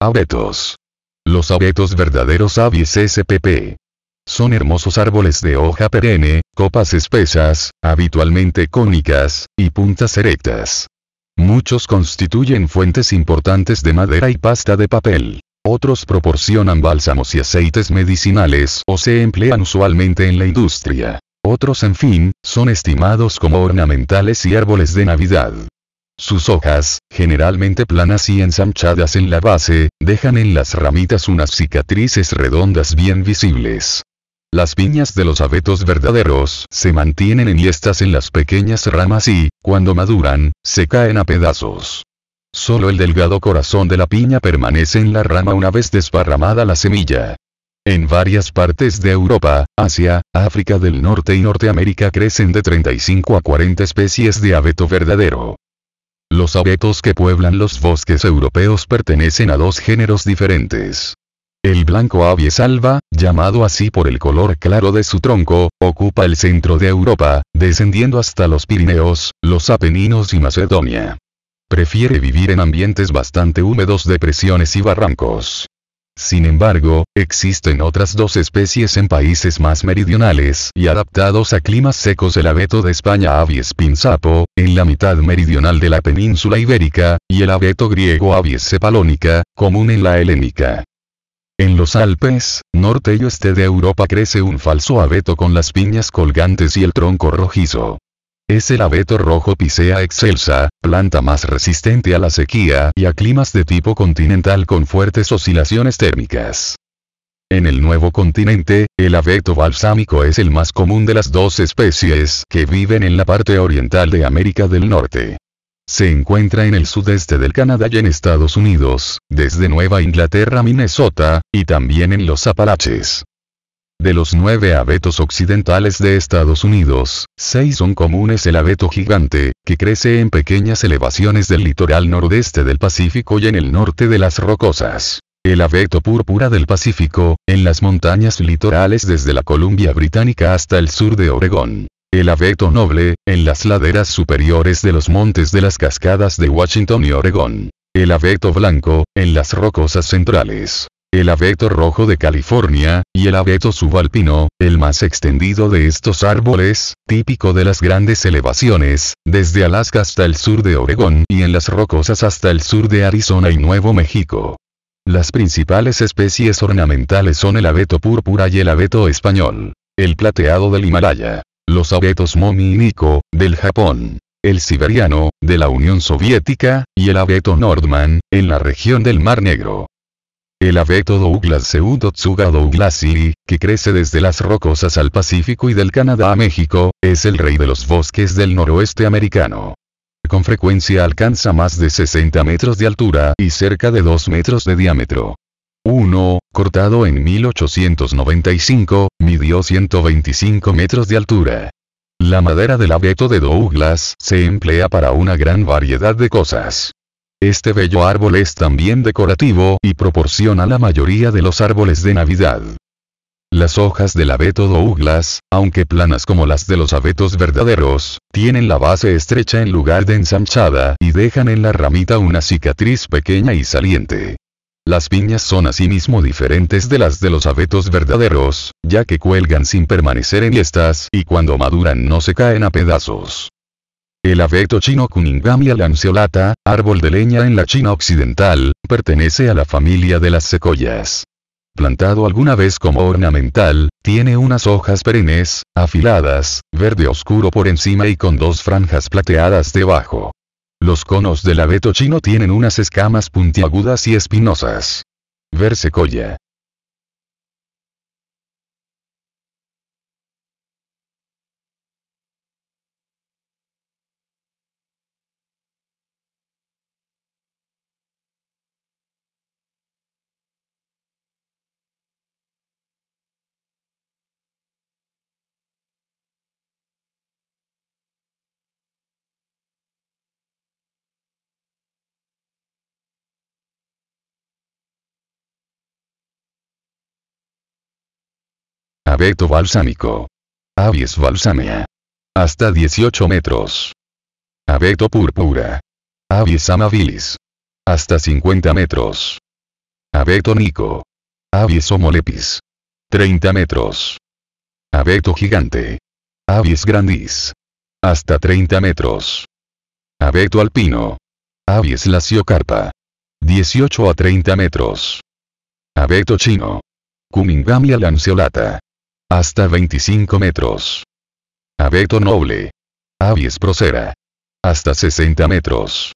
Abetos. Los abetos verdaderos Abies spp. Son hermosos árboles de hoja perenne, copas espesas, habitualmente cónicas, y puntas erectas. Muchos constituyen fuentes importantes de madera y pasta de papel. Otros proporcionan bálsamos y aceites medicinales o se emplean usualmente en la industria. Otros en fin, son estimados como ornamentales y árboles de Navidad. Sus hojas, generalmente planas y ensanchadas en la base, dejan en las ramitas unas cicatrices redondas bien visibles. Las piñas de los abetos verdaderos se mantienen enhiestas en las pequeñas ramas y, cuando maduran, se caen a pedazos. Solo el delgado corazón de la piña permanece en la rama una vez desparramada la semilla. En varias partes de Europa, Asia, África del Norte y Norteamérica crecen de 35 a 40 especies de abeto verdadero. Los abetos que pueblan los bosques europeos pertenecen a dos géneros diferentes. El blanco Abies salva, llamado así por el color claro de su tronco, ocupa el centro de Europa, descendiendo hasta los Pirineos, los Apeninos y Macedonia. Prefiere vivir en ambientes bastante húmedos de presiones y barrancos. Sin embargo, existen otras dos especies en países más meridionales y adaptados a climas secos el abeto de España avies pinzapo, en la mitad meridional de la península ibérica, y el abeto griego avies cepalónica, común en la helénica. En los Alpes, norte y oeste de Europa crece un falso abeto con las piñas colgantes y el tronco rojizo. Es el abeto rojo Picea excelsa, planta más resistente a la sequía y a climas de tipo continental con fuertes oscilaciones térmicas. En el nuevo continente, el abeto balsámico es el más común de las dos especies que viven en la parte oriental de América del Norte. Se encuentra en el sudeste del Canadá y en Estados Unidos, desde Nueva Inglaterra a Minnesota, y también en los Apalaches. De los nueve abetos occidentales de Estados Unidos, seis son comunes el abeto gigante, que crece en pequeñas elevaciones del litoral nordeste del Pacífico y en el norte de las rocosas. El abeto púrpura del Pacífico, en las montañas litorales desde la Columbia Británica hasta el sur de Oregón. El abeto noble, en las laderas superiores de los montes de las cascadas de Washington y Oregón. El abeto blanco, en las rocosas centrales el abeto rojo de California, y el abeto subalpino, el más extendido de estos árboles, típico de las grandes elevaciones, desde Alaska hasta el sur de Oregón y en las rocosas hasta el sur de Arizona y Nuevo México. Las principales especies ornamentales son el abeto púrpura y el abeto español, el plateado del Himalaya, los abetos momi y nico, del Japón, el siberiano, de la Unión Soviética, y el abeto Nordman, en la región del Mar Negro. El abeto Douglas Pseudotsuga douglasii, que crece desde las rocosas al Pacífico y del Canadá a México, es el rey de los bosques del noroeste americano. Con frecuencia alcanza más de 60 metros de altura y cerca de 2 metros de diámetro. 1, cortado en 1895, midió 125 metros de altura. La madera del abeto de Douglas se emplea para una gran variedad de cosas. Este bello árbol es también decorativo y proporciona la mayoría de los árboles de Navidad. Las hojas del abeto Douglas, aunque planas como las de los abetos verdaderos, tienen la base estrecha en lugar de ensanchada y dejan en la ramita una cicatriz pequeña y saliente. Las piñas son asimismo diferentes de las de los abetos verdaderos, ya que cuelgan sin permanecer en estas y cuando maduran no se caen a pedazos. El abeto chino Cuningamia lanceolata, árbol de leña en la China occidental, pertenece a la familia de las secoyas. Plantado alguna vez como ornamental, tiene unas hojas perennes, afiladas, verde oscuro por encima y con dos franjas plateadas debajo. Los conos del abeto chino tienen unas escamas puntiagudas y espinosas. Ver secoya. abeto balsámico. Abies balsamea. Hasta 18 metros. Abeto púrpura. Abies amabilis. Hasta 50 metros. Abeto nico. Abies homolepis. 30 metros. Abeto gigante. Abies grandis. Hasta 30 metros. Abeto alpino. Abies laciocarpa. 18 a 30 metros. Abeto chino. Cumingamia lanceolata. Hasta 25 metros. Abeto noble. Avis procera. Hasta 60 metros.